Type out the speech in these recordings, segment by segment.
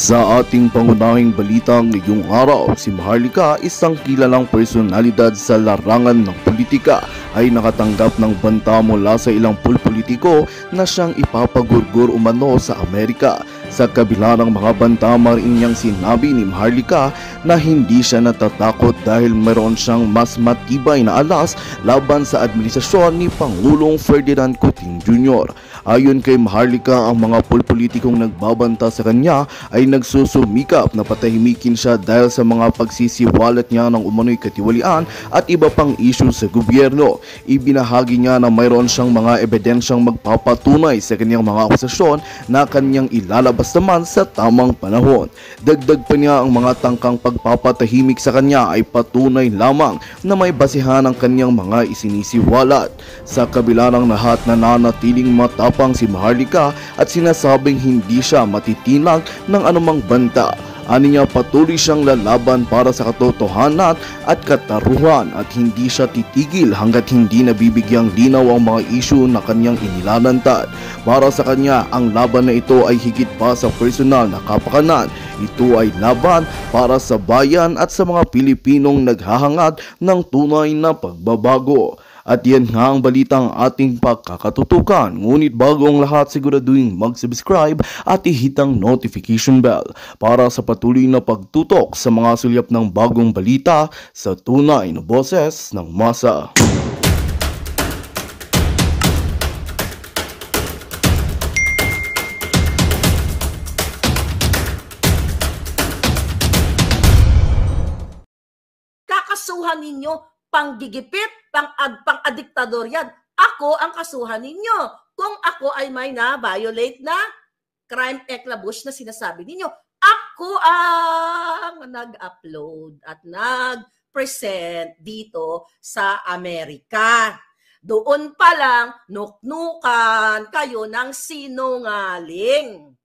Sa ating pangunahing balitang ngayong araw, si Maharlika, isang kilalang personalidad sa larangan ng politika, ay nakatanggap ng banta mula sa ilang pulpolitiko na siyang ipapagurgur umano sa Amerika. Sa kabila ng mga banta, marin niyang sinabi ni Maharlika na hindi siya natatakot dahil meron siyang mas matibay na alas laban sa administrasyon ni Pangulong Ferdinand Coutinho Jr. Ayon kay Maharlika, ang mga pulpolitikong nagbabanta sa kanya ay nagsusumikap na patahimikin siya dahil sa mga pagsisiwalat niya ng umano'y katiwalian at iba pang isyu sa gobyerno. Ibinahagi niya na mayroon siyang mga ebidensyang magpapatunay sa kanyang mga akusasyon na kanyang ilalabas naman sa tamang panahon. Dagdag pa niya ang mga tangkang pagpapatahimik sa kanya ay patunay lamang na may basihan ang kanyang mga isinisiwalat. Sa kabila ng lahat na nanatiling matapos matapang si Maharlika at sinasabing hindi siya matitinag ng anumang banta. Ani niya patuloy siyang lalaban para sa katotohanan at katarungan at hindi siya titigil hanggat hindi nabibigyang linaw ang mga isyu na kanyang inilalantad. Para sa kanya, ang laban na ito ay higit pa sa personal na kapakanan. Ito ay laban para sa bayan at sa mga Pilipinong naghahangad ng tunay na pagbabago. At yan nga ang balitang ating pagkakatutukan. Ngunit bago ang lahat siguraduhin mag-subscribe at ihitang notification bell para sa patuloy na pagtutok sa mga sulyap ng bagong balita sa tunay na boses ng masa. Kakasuhan ninyo panggigipit, pang, ad, pang adiktador yan. Ako ang kasuhan ninyo kung ako ay may na-violate na crime eclabush na sinasabi ninyo. Ako ang nag-upload at nag-present dito sa Amerika. Doon pa lang, nuknukan kayo ng sinungaling.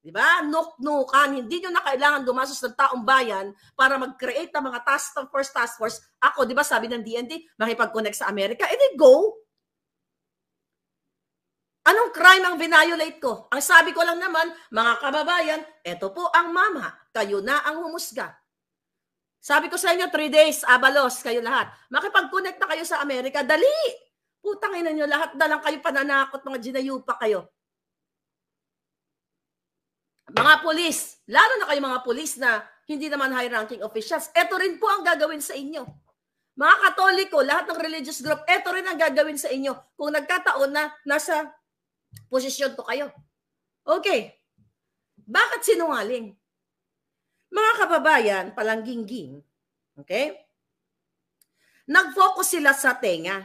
Di ba? Nuk-nukan. Hindi nyo na kailangan gumastos ng taong bayan para mag-create ng mga task force, task force. Ako, di ba, sabi ng DND, makipag-connect sa Amerika. E di go. Anong crime ang vinayolate ko? Ang sabi ko lang naman, mga kababayan, eto po ang mama. Kayo na ang humusga. Sabi ko sa inyo, three days, abalos, kayo lahat. Makipag-connect na kayo sa Amerika, dali! Putang ina nyo lahat, dalang kayo pananakot, mga ginayupa kayo. Mga polis, lalo na kayo mga polis na hindi naman high-ranking officials, ito rin po ang gagawin sa inyo. Mga Katoliko, lahat ng religious group, ito rin ang gagawin sa inyo kung nagkataon na nasa posisyon to kayo. Okay. Bakit sinungaling? Mga kababayan, palangging-ging, okay? Nag-focus sila sa tenga.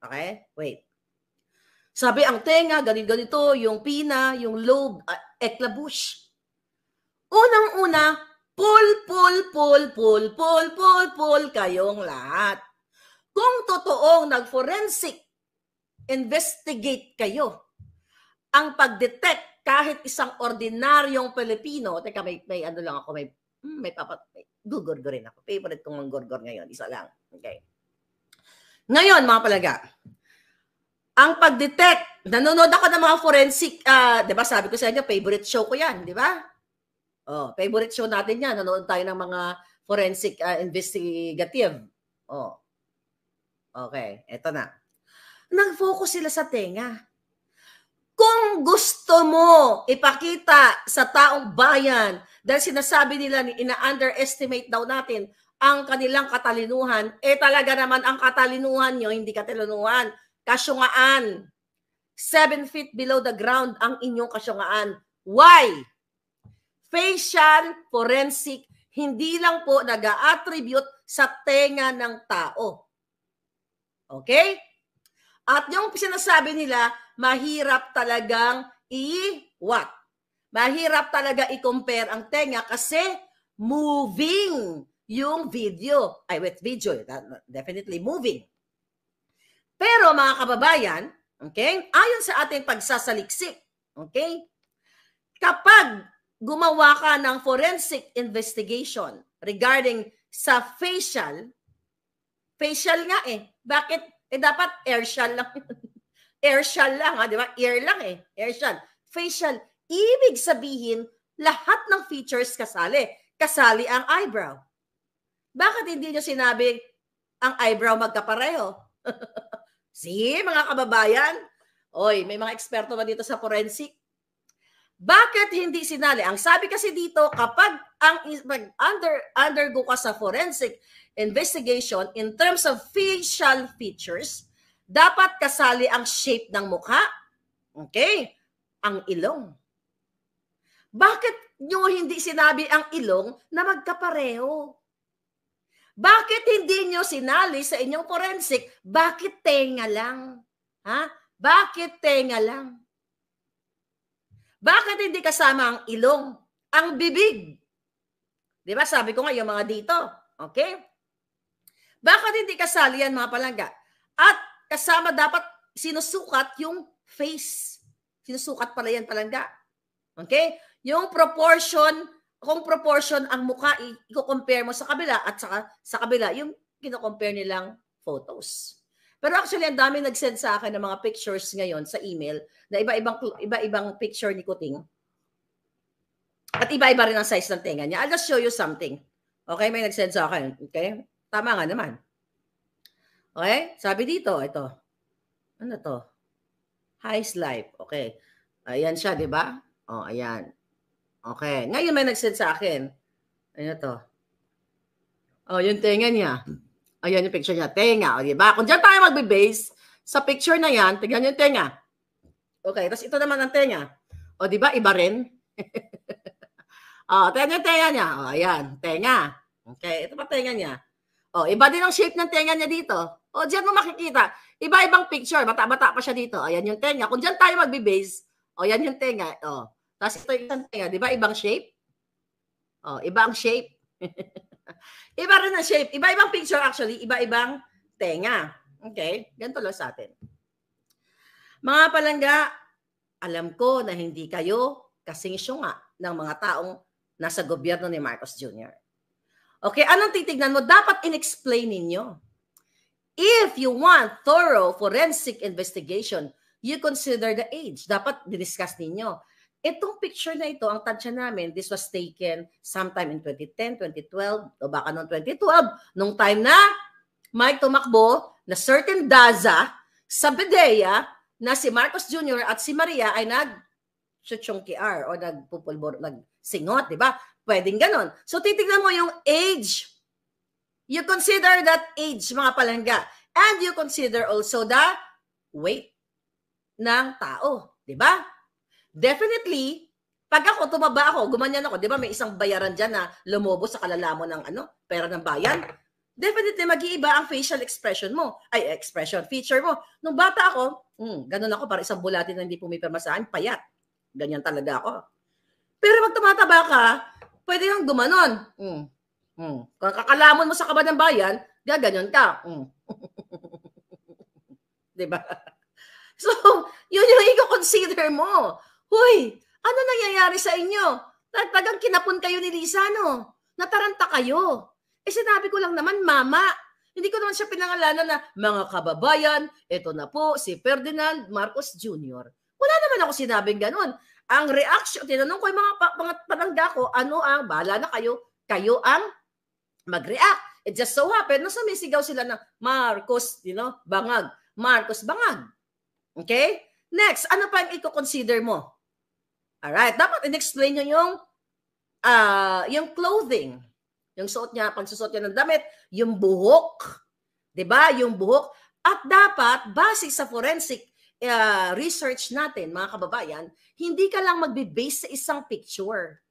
Okay? Wait. Sabi ang tenga, ganito-ganito, yung pina, yung lobe, ah, Eklabush. Unang-una, pull, pull, pull, pull, pull, pull, pull kayong lahat. Kung totoong nag-forensic investigate kayo, ang pag-detect kahit isang ordinaryong Pilipino, teka may, may ano lang ako, may, hmm, may papat, may gugurgurin ako. Favorite kong manggurgur ngayon, isa lang. Okay. Ngayon, mga palaga, ang pag-detect. Nanonood ako ng mga forensic, uh, 'di ba? Sabi ko sa inyo, favorite show ko 'yan, 'di ba? Oh, favorite show natin 'yan. Nanonood tayo ng mga forensic uh, investigative. Oh. Okay, eto na. Nag-focus sila sa tenga. Kung gusto mo ipakita sa taong bayan dahil sinasabi nila ni ina-underestimate daw natin ang kanilang katalinuhan, eh talaga naman ang katalinuhan nyo, hindi katalinuhan, kasyungaan. Seven feet below the ground ang inyong kasyungaan. Why? Facial forensic hindi lang po nag attribute sa tenga ng tao. Okay? At yung sinasabi nila, mahirap talagang i-what? Mahirap talaga i-compare ang tenga kasi moving yung video. Ay, with video. Definitely moving. Pero mga kababayan, okay, ayon sa ating pagsasaliksik, okay, kapag gumawa ka ng forensic investigation regarding sa facial, facial nga eh, bakit? Eh dapat airshell lang. airshell lang ha, ah, di ba? Ear lang eh, airshell. Facial, ibig sabihin, lahat ng features kasali. Kasali ang eyebrow. Bakit hindi nyo sinabi ang eyebrow magkapareho? See, mga kababayan? Oy, may mga eksperto ba dito sa forensic? Bakit hindi sinali? Ang sabi kasi dito, kapag ang pag under, undergo ka sa forensic investigation in terms of facial features, dapat kasali ang shape ng mukha. Okay? Ang ilong. Bakit nyo hindi sinabi ang ilong na magkapareho? Bakit hindi nyo sinali sa inyong forensic? Bakit tenga lang? Ha? Bakit tenga lang? Bakit hindi kasama ang ilong, ang bibig? 'Di ba? Sabi ko nga yung mga dito. Okay? Bakit hindi kasali yan mga palangga? At kasama dapat sinusukat yung face. Sinusukat pala yan palangga. Okay? Yung proportion kung proportion ang mukha, i-compare mo sa kabila at sa, sa kabila, yung kino-compare nilang photos. Pero actually, ang dami nag-send sa akin ng mga pictures ngayon sa email na iba-ibang iba-ibang picture ni Kuting. At iba-iba rin ang size ng tenga niya. I'll just show you something. Okay? May nag-send sa akin. Okay? Tama nga naman. Okay? Sabi dito, ito. Ano to? High's life. Okay. Ayan siya, di ba? Oh, ayan. Okay. Ngayon may nag-send sa akin. Ano to? Oh, yung tenga niya. Ayan yung picture niya. Tenga. O, diba? Kung dyan tayo magbe-base, sa picture na yan, tignan yung tenga. Okay. Tapos ito naman ang tenga. O, diba? Iba rin. o, oh, tignan yung tenga niya. O, oh, ayan. Tenga. Okay. Ito pa tenga niya. O, oh, iba din ang shape ng tenga niya dito. O, dyan mo makikita. Iba-ibang picture. Bata-bata pa siya dito. Ayan yung tenga. Kung dyan tayo magbe-base, o, yan yung tenga. O, tapos ito yung isang tenga, di ba? Ibang shape? Oh, iba ang shape. iba rin ang shape. Iba-ibang picture actually. Iba-ibang tenga. Okay? Ganito lang sa atin. Mga palangga, alam ko na hindi kayo kasing syunga ng mga taong nasa gobyerno ni Marcos Jr. Okay, anong titignan mo? Dapat inexplain ninyo. If you want thorough forensic investigation, you consider the age. Dapat diniscuss ninyo. Itong picture na ito, ang tansya namin, this was taken sometime in 2010, 2012, o baka noong 2012, nung time na Mike tumakbo na certain Daza sa Bedea na si Marcos Jr. at si Maria ay nag chuchong KR o nagpupulbor, nagsingot, di ba? Pwedeng ganon. So titignan mo yung age. You consider that age, mga palangga. And you consider also the weight ng tao, di ba? Definitely, pag ako, tumaba ako, gumanyan ako, di ba may isang bayaran dyan na lumobo sa kalalamon ng ano, pera ng bayan, definitely mag-iiba ang facial expression mo, ay expression, feature mo. Nung bata ako, hmm, ganun ako, para isang bulati na hindi pumipirma sa akin, payat. Ganyan talaga ako. Pero pag tumataba ka, pwede kang gumanon. Hmm. Hmm. Kung kakalamon mo sa kaban ng bayan, gaganyan ka. Hmm. di ba? So, yun yung i-consider mo. Hoy, ano nangyayari sa inyo? Talagang kinapon kayo ni Lisa, no? Nataranta kayo. Eh sinabi ko lang naman, mama. Hindi ko naman siya pinangalanan na mga kababayan, ito na po si Ferdinand Marcos Jr. Wala naman ako sinabing ganun. Ang reaction, tinanong ko yung mga, mga panangga ko, ano ang, bala na kayo, kayo ang mag-react. It eh, just so happened, nasa may sigaw sila na Marcos, you know, bangag. Marcos, bangag. Okay? Next, ano pa ang i-consider mo? All right. dapat in-explain niya yung, uh, yung clothing. Yung suot niya, pagsusot niya ng damit, yung buhok. 'di ba? Yung buhok at dapat base sa forensic uh, research natin, mga kababayan, hindi ka lang magbe-base sa isang picture.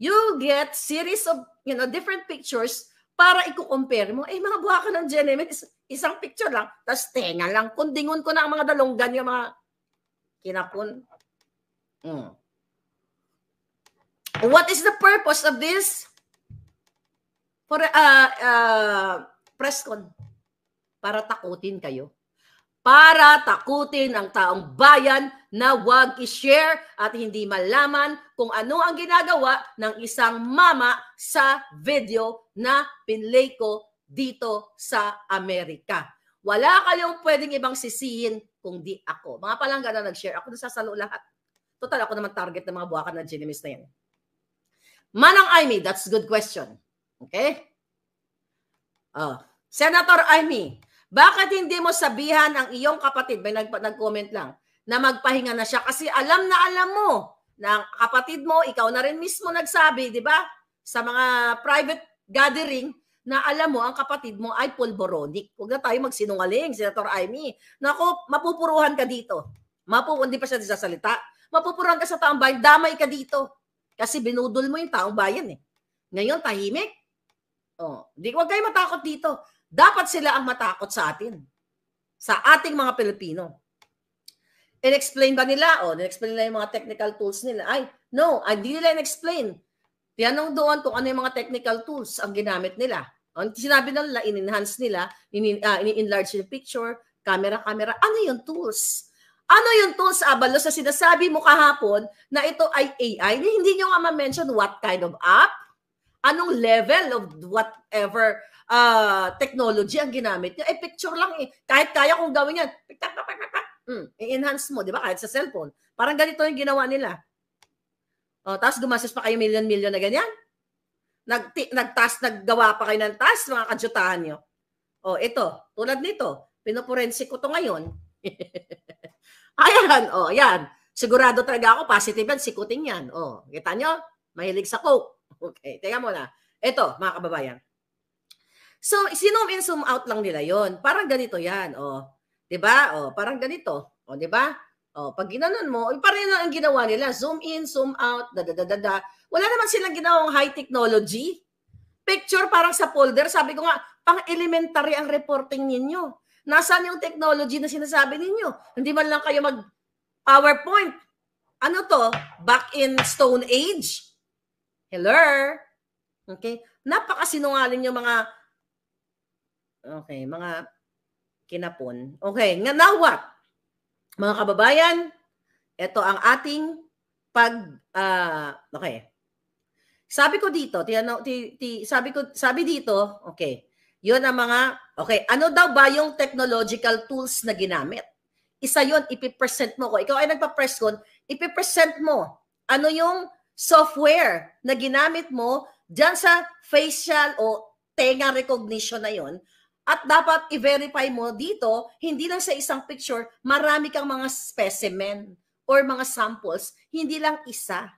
You get series of, you know, different pictures para i-compare mo. Eh, mga buha ka ng Genemet, isang picture lang, tapos tenga lang, kundingon ko na ang mga dalonggan yung mga kinapon. Mm. What is the purpose of this? For uh, uh, press con. Para takutin kayo. Para takutin ang taong bayan na wag i-share at hindi malaman kung ano ang ginagawa ng isang mama sa video na pinlay ko dito sa Amerika. Wala kayong pwedeng ibang sisihin kung di ako. Mga palangga na nag-share. Ako nasasalo lahat. Total, ako naman target ng mga buwakan na ginimis na yan. Manang Amy, that's a good question. Okay? Oh. Senator Amy, bakit hindi mo sabihan ang iyong kapatid, may nag- nag-comment lang, na magpahinga na siya? Kasi alam na alam mo na ang kapatid mo, ikaw na rin mismo nagsabi, di ba? Sa mga private gathering, na alam mo, ang kapatid mo ay polboronic. Huwag na tayo magsinungaling, Senator Amy. Nako, mapupuruhan ka dito. Mapu, hindi pa siya sasalita. Mapupurang ka sa taong bayan, damay ka dito. Kasi binudol mo yung taong bayan eh. Ngayon, tahimik. Oh, di, huwag kayo matakot dito. Dapat sila ang matakot sa atin. Sa ating mga Pilipino. In-explain ba nila? O, oh, in-explain nila yung mga technical tools nila. Ay, no, hindi nila in-explain. Tinanong doon kung ano yung mga technical tools ang ginamit nila. Ang sinabi nila, in-enhance nila, in-enlarge ah, uh, in yung picture, camera-camera. Ano yung tools? Ano yung tools, Avalos, sa sinasabi mo kahapon na ito ay AI? Hindi nyo nga ma-mention what kind of app, anong level of whatever uh, technology ang ginamit nyo. Eh, picture lang eh. Kahit kaya kong gawin yan. Mm, i-enhance mo, di ba? Kahit sa cellphone. Parang ganito yung ginawa nila. O, oh, tapos gumastos pa kayo million-million na ganyan. Nag nagtas naggawa pa kayo ng task mga kadyutahan nyo. O, oh, ito, tulad nito, pinoporensik ko to ngayon. Ayan, oh, yan. Sigurado talaga ako, positive yan, sikuting yan. Oh, kita nyo? Mahilig sa coke. Okay, teka muna. Ito, mga kababayan. So, sinome in, zoom out lang nila yon. Parang ganito yan. Oh, 'di ba? Oh, parang ganito. Oh, 'di ba? Oh, pag ginanon mo, eh, parang yun ang ginawa nila. Zoom in, zoom out, da da da da. da. Wala naman silang ginawang high technology. Picture parang sa folder. Sabi ko nga, pang elementary ang reporting ninyo. Nasaan yung technology na sinasabi ninyo? Hindi man lang kayo mag PowerPoint. Ano to? Back in Stone Age. Hello? Okay? Napakasinungaling yung mga okay, mga kinapon. Okay, nga now what? Mga kababayan, ito ang ating pag uh, okay. Sabi ko dito, tiyano, ti, ti, sabi ko sabi dito, okay. Yun ang mga, okay, ano daw ba yung technological tools na ginamit? Isa yon ipipresent mo. Kung ikaw ay nagpa-press con, ipipresent mo. Ano yung software na ginamit mo dyan sa facial o tenga recognition na yon at dapat i-verify mo dito, hindi lang sa isang picture, marami kang mga specimen or mga samples, hindi lang isa.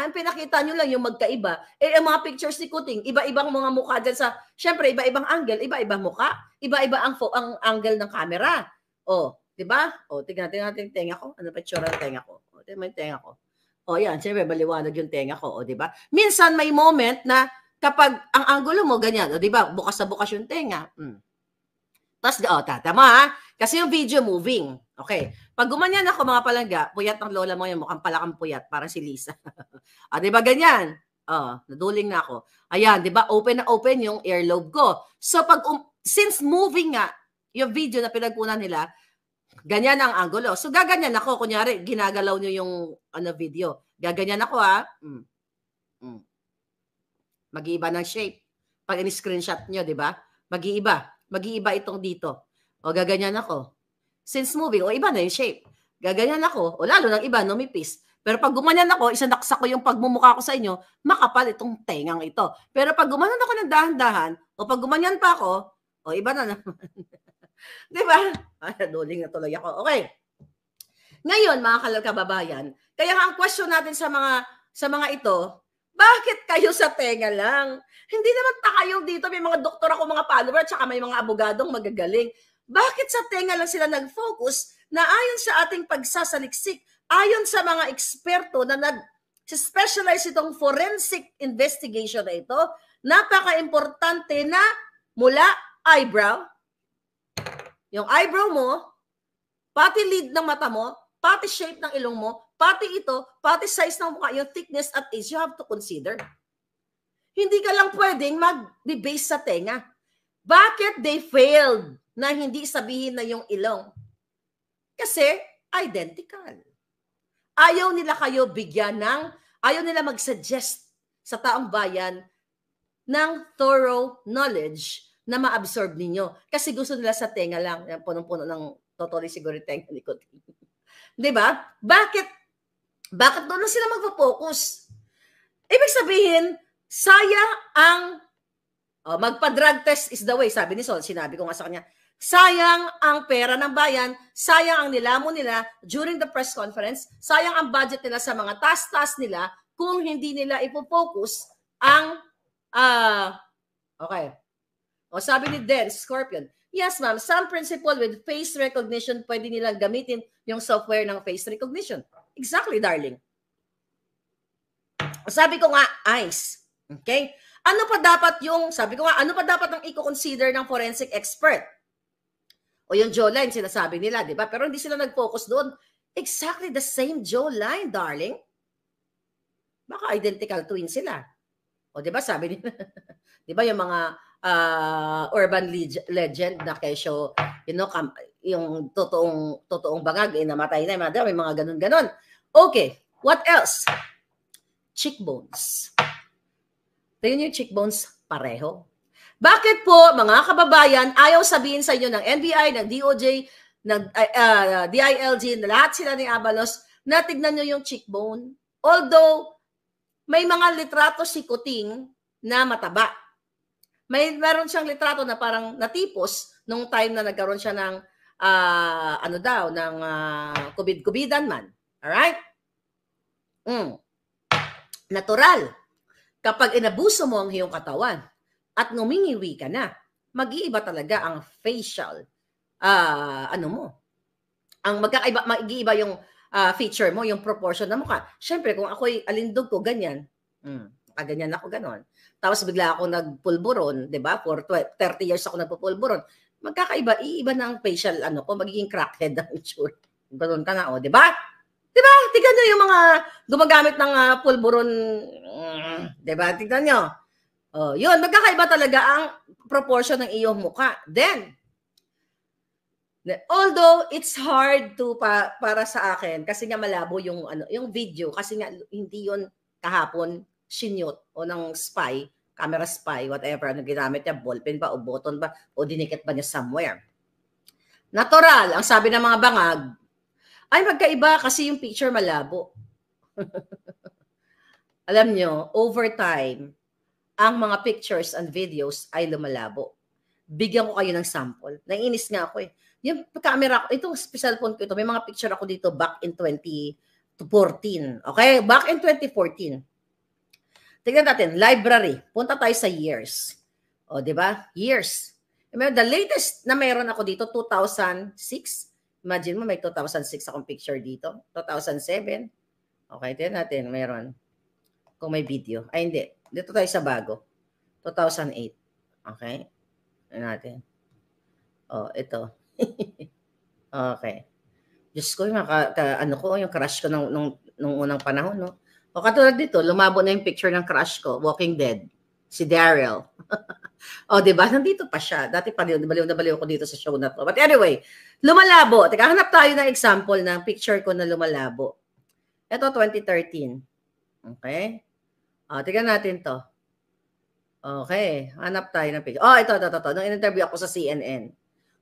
Ang pinakita nyo lang yung magkaiba. Eh, yung mga pictures ni Kuting, iba-ibang mga mukha dyan sa, syempre, iba-ibang angle, iba ibang mukha, iba-iba ang, ang angle ng camera. O, oh, di ba? O, oh, tignan natin natin tenga ko. Ano pa tsura ng tenga ko? O, oh, tignan mo yung tenga ko. O, yan, syempre, maliwanag yung tenga ko. O, di ba? Minsan, may moment na kapag ang angulo mo, ganyan. O, di ba? Bukas na bukas yung tenga. Mm. Tapos, o, oh, tatama ha. Ah. Kasi yung video moving. Okay. Pag gumanyan ako mga palangga, puyat ng lola mo yan, mukhang palakang puyat, para si Lisa. ah, di ba ganyan? Oh, naduling na ako. Ayan, di ba? Open na open yung earlobe ko. So pag um, since moving nga, yung video na pinagkunan nila, ganyan ang angulo. So gaganyan ako. Kunyari, ginagalaw niyo yung ano, video. Gaganyan ako ha. Ah. Mm. Mm. Mag-iiba ng shape. Pag in-screenshot niyo, di ba? Mag-iiba. Mag-iiba itong dito. O gaganyan ako. Since moving, o iba na yung shape. Gaganyan ako. O lalo ng iba, numipis. Pero pag gumanan ako, isanaksa ko yung pagmumukha ko sa inyo, makapal itong tengang ito. Pero pag gumanan ako ng dahan-dahan, o pag gumanyan pa ako, o iba na naman. Di ba? Ay, duling na tuloy ako. Okay. Ngayon, mga kababayan, kaya ang question natin sa mga sa mga ito, bakit kayo sa tenga lang? Hindi naman ta kayo dito, may mga doktor ako, mga follower, tsaka may mga abogadong magagaling. Bakit sa tenga lang sila nag-focus na ayon sa ating pagsasaliksik, ayon sa mga eksperto na nag-specialize itong forensic investigation na ito, napaka-importante na mula eyebrow, yung eyebrow mo, pati lid ng mata mo, pati shape ng ilong mo, pati ito, pati size ng mukha, yung thickness at age, you have to consider. Hindi ka lang pwedeng mag-base sa tenga. Bakit they failed? na hindi sabihin na yung ilong. Kasi identical. Ayaw nila kayo bigyan ng, ayaw nila mag-suggest sa taong bayan ng thorough knowledge na ma-absorb ninyo. Kasi gusto nila sa tenga lang, punong-puno ng totally siguro tenga ni Kuting. Di ba? Bakit? Bakit doon sila magpo-focus? Ibig sabihin, saya ang oh, magpa-drug test is the way. Sabi ni Sol, sinabi ko nga sa kanya, Sayang ang pera ng bayan, sayang ang nilamon nila during the press conference, sayang ang budget nila sa mga task-task nila kung hindi nila ipo-focus ang uh, okay. O sabi ni Den Scorpion, yes ma'am, some principle with face recognition pwede nilang gamitin yung software ng face recognition. Exactly, darling. Sabi ko nga, eyes. Okay? Ano pa dapat yung, sabi ko nga, ano pa dapat ang i-consider ng forensic expert? O yung jawline, sinasabi nila, di ba? Pero hindi sila nag-focus doon. Exactly the same jawline, darling. Baka identical twin sila. O di ba sabi nila, di ba yung mga uh, urban leg- legend na kesyo, you know, kam- yung totoong, totoong bangag, eh, namatay na, mga, may mga ganun-ganun. Okay, what else? Cheekbones. Tingnan yung cheekbones pareho. Bakit po, mga kababayan, ayaw sabihin sa inyo ng NBI, ng DOJ, ng uh, ah, DILG, na lahat sila ni Abalos, na tignan nyo yung cheekbone. Although, may mga litrato si Kuting na mataba. May meron siyang litrato na parang natipos nung time na nagkaroon siya ng uh, ano daw ng uh, ah, kubid man. All right? Mm. Natural. Kapag inabuso mo ang iyong katawan, at numingiwi ka na, mag-iiba talaga ang facial uh, ano mo. Ang magkakaiba, mag-iiba yung uh, feature mo, yung proportion ng mukha. Siyempre, kung ako'y alindog ko, ganyan. Mm, ganyan ako, ganon. Tapos bigla ako nagpulburon, di ba? For 12, 30 years ako nagpupulburon. Magkakaiba, iiba na ang facial, ano ko, magiging crackhead ang itsura. Ganon ka na, o, oh, di ba? Di ba? Tignan nyo yung mga gumagamit ng uh, pulburon, mm, di ba? Tignan nyo. Oh, yun, magkakaiba talaga ang proportion ng iyong muka. Then, Although it's hard to pa, para sa akin kasi nga malabo yung ano yung video kasi nga hindi yon kahapon shinyot o ng spy, camera spy, whatever ano ginamit niya, ballpen ba o button ba o dinikit ba niya somewhere. Natural, ang sabi ng mga bangag, ay magkaiba kasi yung picture malabo. Alam nyo, over time, ang mga pictures and videos ay lumalabo. Bigyan ko kayo ng sample. Nainis nga ako eh. Yung camera ko, itong special phone ko ito, may mga picture ako dito back in 2014. Okay? Back in 2014. Tignan natin, library. Punta tayo sa years. O, di ba? Years. The latest na meron ako dito, 2006. Imagine mo, may 2006 akong picture dito. 2007. Okay, tignan natin, meron. Kung may video. Ay, hindi. Dito tayo sa bago. 2008. Okay? Ano natin? Oh, ito. okay. Diyos ko, yung maka, ka, ano ko, yung crush ko nung, nung, nung unang panahon, no? O katulad dito, lumabo na yung picture ng crush ko, Walking Dead, si Daryl. o, oh, di ba? Nandito pa siya. Dati pa, baliw na baliw ko dito sa show na to. But anyway, lumalabo. Teka, hanap tayo ng example ng picture ko na lumalabo. Ito, 2013. Okay? O, tignan natin to. Okay, hanap tayo ng picture. Oh, ito, ito, ito, ito. Nung in-interview ako sa CNN.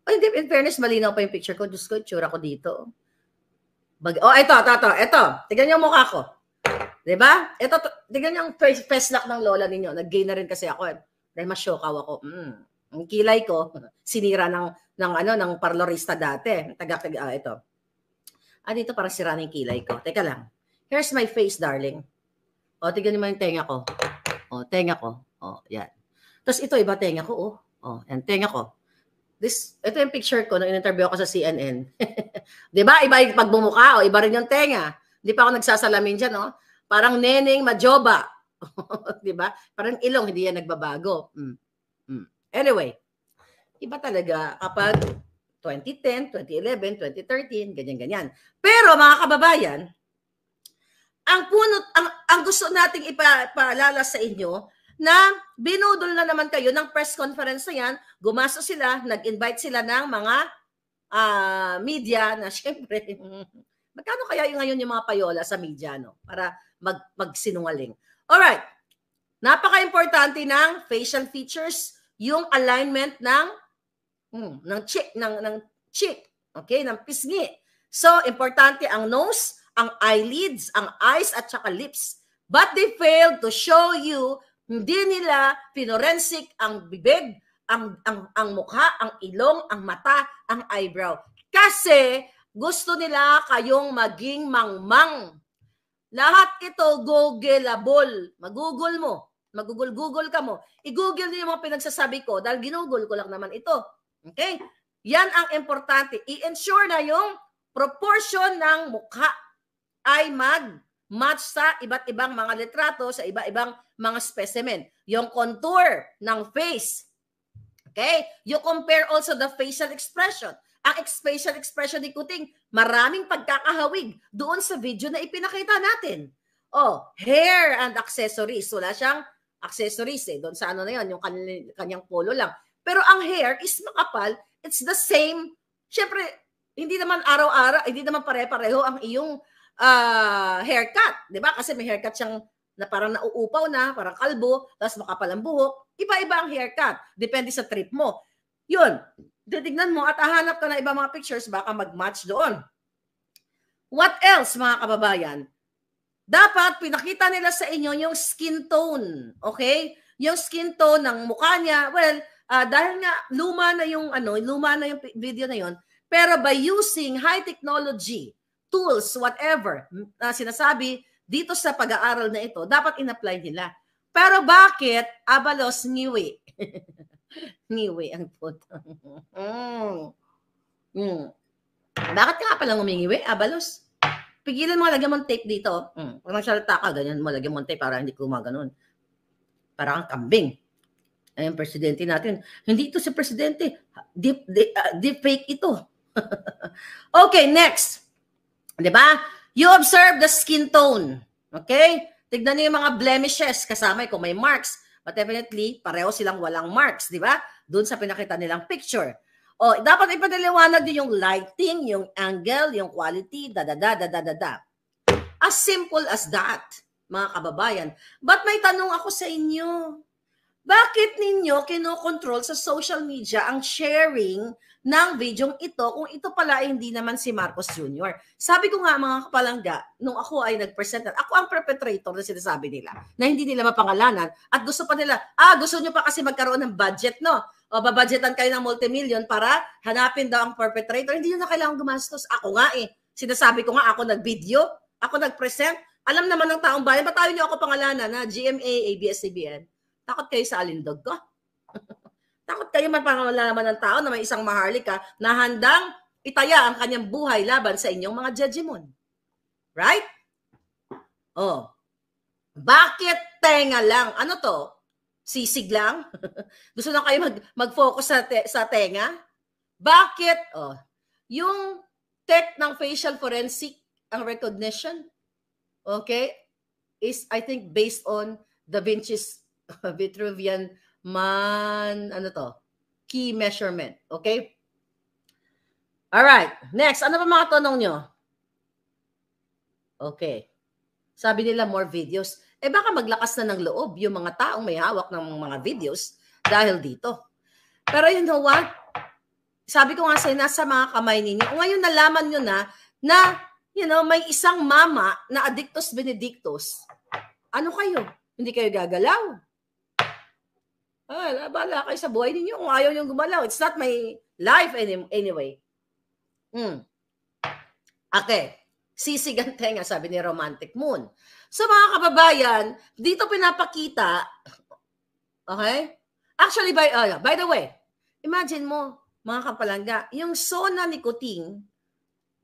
Oh, hindi, in fairness, malinaw pa yung picture ko. Diyos ko, tsura ko dito. Bag oh, ito, ito, ito, ito. Tignan niyo ang mukha ko. 'Di ba? Ito, tignan niyo ang face, face lock ng lola ninyo. Nag-gay na rin kasi ako. Eh. Dahil mas shokaw ako. Mm. Ang kilay ko, sinira ng, ng, ano, ng parlorista dati. Taga-taga, ah, ito. Ah, dito para sira ng kilay ko. Teka lang. Here's my face, darling. O, tignan naman yung tenga ko. O, tenga ko. O, yan. Tapos ito, iba tenga ko, oh. O, yan, tenga ko. This, ito yung picture ko nung in-interview ako sa CNN. Di ba? Iba yung pagbumuka, o. Iba rin yung tenga. Hindi pa ako nagsasalamin dyan, no? Oh. Parang neneng majoba. Di ba? Parang ilong, hindi yan nagbabago. Mm. Mm. Anyway, iba talaga kapag 2010, 2011, 2013, ganyan-ganyan. Pero mga kababayan, ang puno ang, ang gusto nating ipaalala sa inyo na binudol na naman kayo ng press conference na yan, gumasto sila, nag-invite sila ng mga uh, media na syempre, magkano kaya yung ngayon yung mga payola sa media, no? Para mag, magsinungaling. Alright, napaka-importante ng facial features, yung alignment ng hmm, ng cheek ng ng cheek, okay, ng pisngi. So importante ang nose, ang eyelids, ang eyes at saka lips. But they failed to show you hindi nila pinorensic ang bibig, ang, ang, ang mukha, ang ilong, ang mata, ang eyebrow. Kasi gusto nila kayong maging mangmang. Lahat ito googleable. Magugol mo. Magugol-google ka mo. I-google niyo yung mga pinagsasabi ko dahil ginugol ko lang naman ito. Okay? Yan ang importante. I-ensure na yung proportion ng mukha ay mag-match sa iba't ibang mga litrato, sa iba't ibang mga specimen. Yung contour ng face. Okay? You compare also the facial expression. Ang facial expression ni Kuting, maraming pagkakahawig doon sa video na ipinakita natin. Oh, hair and accessories. Wala siyang accessories eh. Doon sa ano na yun, yung kanyang polo lang. Pero ang hair is makapal. It's the same. Siyempre, hindi naman araw-araw, hindi naman pare-pareho ang iyong uh, haircut, 'di ba? Kasi may haircut siyang na parang nauupaw na, parang kalbo, tapos makapalang buhok. Iba-iba ang haircut. Depende sa trip mo. Yun. Titignan mo at hahanap ka na iba mga pictures, baka mag-match doon. What else, mga kababayan? Dapat pinakita nila sa inyo yung skin tone. Okay? Yung skin tone ng mukha niya. Well, uh, dahil nga luma na yung ano, luma na yung video na yon, pero by using high technology, tools, whatever na sinasabi dito sa pag-aaral na ito, dapat in-apply nila. Pero bakit abalos ngiwi? niwi ang puto. mm. Mm. Bakit ka nga palang umingiwi? Abalos. Pigilan mo, lagyan mo tape dito. Mm. Kung nagsalita ka, ganyan mo, lagyan mo tape para hindi kumaganon. Para kang kambing. Ayun, presidente natin. Hindi ito si presidente. Deep, deep, uh, deep fake ito. okay, next. 'Di ba? You observe the skin tone. Okay? Tignan niyo yung mga blemishes kasama ko may marks. But definitely, pareho silang walang marks, di ba? Doon sa pinakita nilang picture. O, dapat ipaniliwanag din yung lighting, yung angle, yung quality, da da da da da da da. As simple as that, mga kababayan. But may tanong ako sa inyo. Bakit ninyo kinokontrol sa social media ang sharing ng videong ito kung ito pala ay hindi naman si Marcos Jr. Sabi ko nga mga kapalangga, nung ako ay nag-present, ako ang perpetrator na sinasabi nila, na hindi nila mapangalanan at gusto pa nila, ah gusto nyo pa kasi magkaroon ng budget no? O babudgetan kayo ng multimillion para hanapin daw ang perpetrator. Hindi nyo na kailangan gumastos. Ako nga eh. Sinasabi ko nga, ako nag-video, ako nag-present. Alam naman ng taong bayan, ba't tayo nyo ako pangalanan na GMA, ABS-CBN? Takot kayo sa alindog ko? Takot kayo naman ng tao na may isang maharlika na handang itaya ang kanyang buhay laban sa inyong mga jejemon. Right? Oh. Bakit tenga lang? Ano to? Sisig lang? Gusto na kayo mag, mag-focus sa, te- sa tenga? Bakit? Oh. Yung tech ng facial forensic, ang recognition, okay, is I think based on Da Vinci's Vitruvian man, ano to, key measurement. Okay? All right. Next, ano pa mga tanong nyo? Okay. Sabi nila more videos. Eh baka maglakas na ng loob yung mga taong may hawak ng mga videos dahil dito. Pero you know what? Sabi ko nga sa'yo, nasa mga kamay ninyo. Ngayon nalaman nyo na na you know, may isang mama na adictus benedictus. Ano kayo? Hindi kayo gagalaw. Ah, bahala kayo sa buhay ninyo kung ayaw niyong gumalaw. It's not my life any, anyway. Hmm. Okay. Sisigan tenga, sabi ni Romantic Moon. So mga kababayan, dito pinapakita, okay? Actually, by, uh, by the way, imagine mo, mga kapalangga, yung Sona ni Kuting,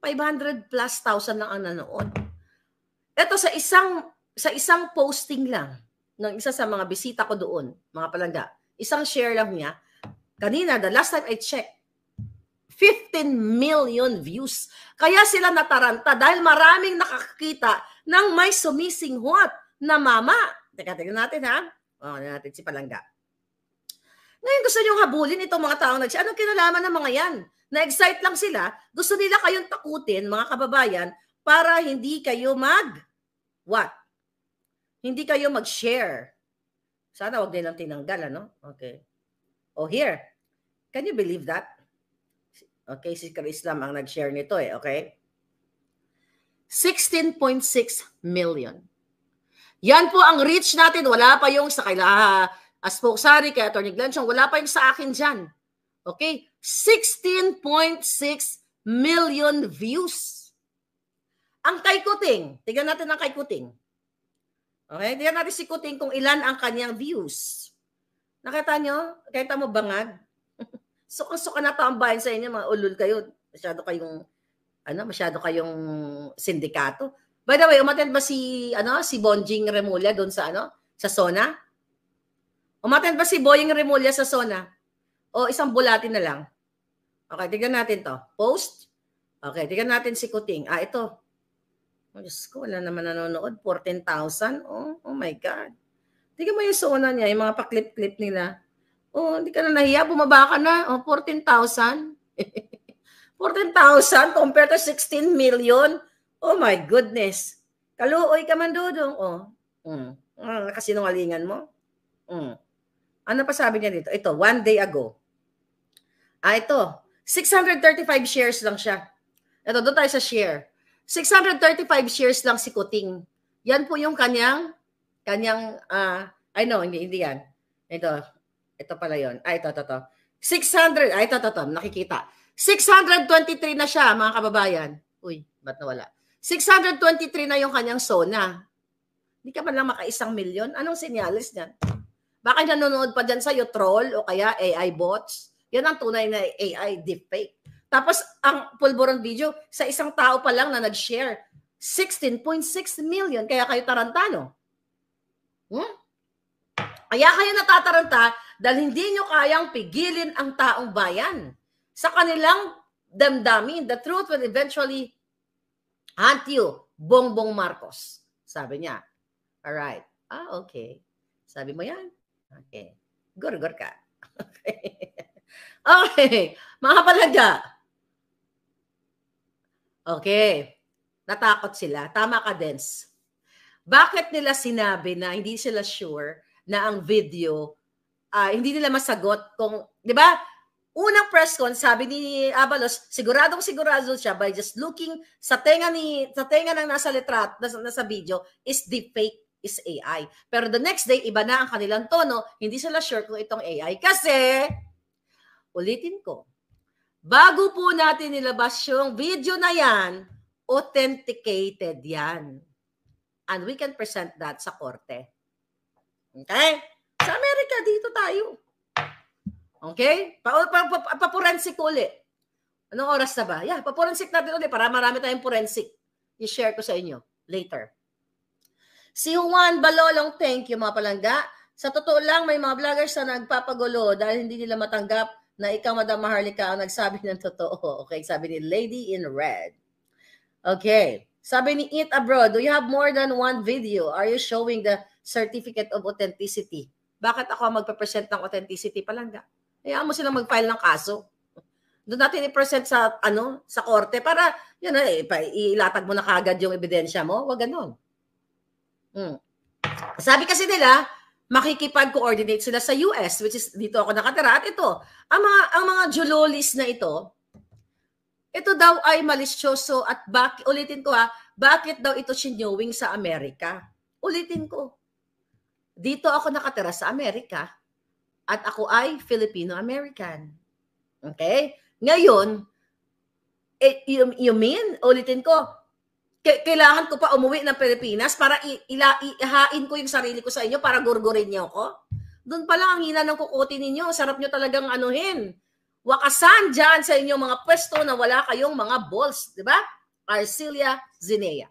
500 plus thousand lang ang nanood. Ito sa isang sa isang posting lang ng isa sa mga bisita ko doon, mga palangga. Isang share lang niya. Kanina, the last time I checked, 15 million views. Kaya sila nataranta dahil maraming nakakita ng may sumisinghot na mama. Teka, tignan natin ha. Oh, natin si Palangga. Ngayon gusto niyong habulin itong mga taong nagsya. Anong kinalaman ng mga yan? Na-excite lang sila. Gusto nila kayong takutin, mga kababayan, para hindi kayo mag... What? Hindi kayo mag-share. Sana wag nilang tinanggal, ano? Okay. Oh, here. Can you believe that? Okay, si Karo Islam ang nag-share nito eh, okay? 16.6 million. Yan po ang reach natin. Wala pa yung sa kaila, as ah, po, spokesari kay Atty. Glenchong, wala pa yung sa akin dyan. Okay? 16.6 million views. Ang kay Kuting, tignan natin ang kay Kuting. Okay? Hindi natin sikutin kung ilan ang kanyang views. Nakita nyo? Kita mo bangag? Sukan-suka na tambayan sa inyo, mga ulul kayo. Masyado kayong, ano, masyado kayong sindikato. By the way, umattend ba si, ano, si Bonjing Remulla doon sa, ano, sa SONA? Umattend ba si Boying Remulla sa SONA? O isang bulati na lang? Okay, tignan natin to. Post. Okay, tignan natin si Kuting. Ah, ito. Oh, Diyos ko, wala naman nanonood. 14,000? Oh, oh my God. Tingnan mo yung suunan niya, yung mga pa-clip-clip nila. Oh, hindi ka na nahiya, bumaba ka na. Oh, 14,000. 14,000 compared to 16 million. Oh my goodness. Kaluoy ka man, Dudong. Oh. Mm. Mm, ah, kasinungalingan mo. Mm. Ano pa sabi niya dito? Ito, one day ago. Ah, ito. 635 shares lang siya. Ito, doon tayo sa share. 635 shares lang si Kuting. Yan po yung kanyang, kanyang, uh, ah, I know, hindi, hindi yan. Ito, ito pala yon. Ay, ito, ito, ito. 600, ay, ito, ito, ito, nakikita. 623 na siya, mga kababayan. Uy, ba't nawala? 623 na yung kanyang sona. Hindi ka man lang makaisang milyon. Anong sinyalis niyan? Baka nanonood pa dyan sa'yo, troll o kaya AI bots. Yan ang tunay na AI deepfake. Tapos ang pulborong video, sa isang tao pa lang na nag-share, 16.6 million. Kaya kayo tarantano. Hmm? Kaya kayo natataranta dahil hindi nyo kayang pigilin ang taong bayan sa kanilang damdamin. The truth will eventually hunt you, Bongbong Marcos. Sabi niya. All right. Ah, okay. Sabi mo yan? Okay. Gurgur ka. okay. Okay. Mga palaga. Okay. Natakot sila. Tama ka, Dens. Bakit nila sinabi na hindi sila sure na ang video, uh, hindi nila masagot kung, di ba? Unang press con, sabi ni Abalos, siguradong sigurado siya by just looking sa tenga ni sa tenga ng nasa litrat, nasa, nasa video, is the fake is AI. Pero the next day, iba na ang kanilang tono, hindi sila sure kung itong AI. Kasi, ulitin ko, Bago po natin nilabas yung video na yan, authenticated yan. And we can present that sa korte. Okay? Sa Amerika, dito tayo. Okay? Pa, pa, pa, ulit. Anong oras na ba? Yeah, pa-forensic natin ulit para marami tayong forensic. I-share ko sa inyo later. Si Juan Balolong, thank you mga palangga. Sa totoo lang, may mga vloggers na nagpapagulo dahil hindi nila matanggap na ikaw, Madam Maharlika, ang nagsabi ng totoo. Okay, sabi ni Lady in Red. Okay. Sabi ni Eat Abroad, do you have more than one video? Are you showing the certificate of authenticity? Bakit ako magpapresent ng authenticity? Palangga. Hayaan mo silang mag-file ng kaso. Doon natin i-present sa ano sa korte para yun eh, ilatag mo na kagad yung ebidensya mo. Huwag ganun. Hmm. Sabi kasi nila, makikipag-coordinate sila sa US, which is dito ako nakatira. At ito, ang mga, ang mga julolis na ito, ito daw ay malisyoso at bak ulitin ko ha, bakit daw ito sinyowing sa Amerika? Ulitin ko. Dito ako nakatira sa Amerika at ako ay Filipino-American. Okay? Ngayon, it, eh, you, you mean, ulitin ko, kailangan ko pa umuwi ng Pilipinas para ila ihain ko yung sarili ko sa inyo para gurgurin niyo ako? Doon pa lang ang hina ng kukuti ninyo. Sarap nyo talagang anuhin. Wakasan dyan sa inyong mga pwesto na wala kayong mga balls. Di ba? Arcelia Zinea.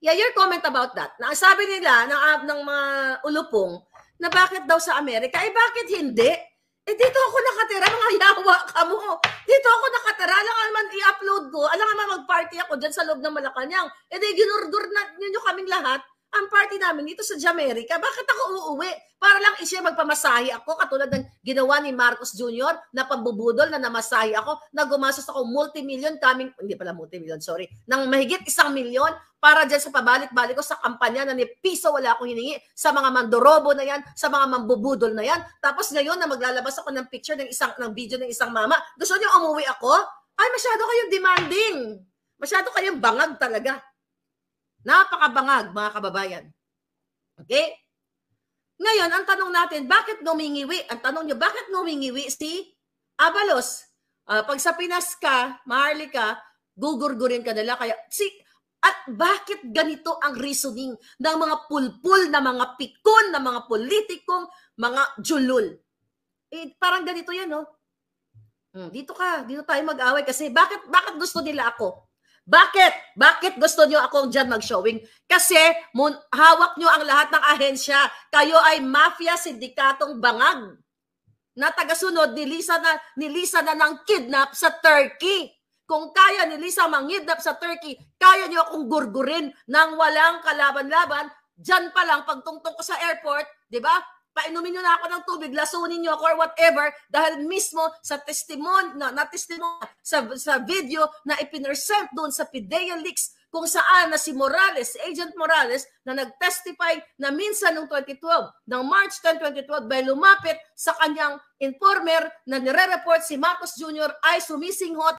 Yeah, your comment about that. Na sabi nila ng, ah, ng mga ulupong na bakit daw sa Amerika, eh bakit hindi? Eh dito ako nakatira, mga yawa ka mo. Dito ako nakatira, alam ka naman i-upload ko, alam ka naman mag-party ako dyan sa loob ng Malacanang. Eh di ginurdur na ninyo kaming lahat ang party namin dito sa Jamaica. Bakit ako uuwi? Para lang isya magpamasahe ako katulad ng ginawa ni Marcos Jr. na pambubudol na namasahe ako na gumastos ako multi-million coming, hindi pala multi-million, sorry, ng mahigit isang milyon para dyan sa pabalik-balik ko sa kampanya na ni Piso wala akong hiningi sa mga mandorobo na yan, sa mga mambubudol na yan. Tapos ngayon na maglalabas ako ng picture ng isang ng video ng isang mama, gusto niyo umuwi ako? Ay, masyado kayong demanding. Masyado kayong bangag talaga. Napakabangag, mga kababayan. Okay? Ngayon, ang tanong natin, bakit ngumingiwi? Ang tanong nyo, bakit ngumingiwi si Abalos? Uh, pag sa Pinas ka, Maharli ka, gugurgurin ka nila. Kaya, si, at bakit ganito ang reasoning ng mga pulpul, na mga pikon, na mga politikong, mga julul? Eh, parang ganito yan, no? Hmm, dito ka, dito tayo mag-away kasi bakit bakit gusto nila ako? Bakit? Bakit gusto nyo akong dyan mag-showing? Kasi mun- hawak nyo ang lahat ng ahensya. Kayo ay mafia sindikatong bangag na tagasunod nilisa na nilisa na ng kidnap sa Turkey. Kung kaya ni Lisa mangidnap sa Turkey, kaya niyo akong gurgurin nang walang kalaban-laban. Diyan pa lang pagtungtong ko sa airport, 'di ba? painumin niyo na ako ng tubig, lasunin niyo ako or whatever, dahil mismo sa testimon, na, na testimon, sa, sa video na ipinresent doon sa Pidea Leaks, kung saan na si Morales, Agent Morales, na nagtestify na minsan noong 2012, ng March 10, 2012, by lumapit sa kanyang informer na nire-report si Marcos Jr. ay hot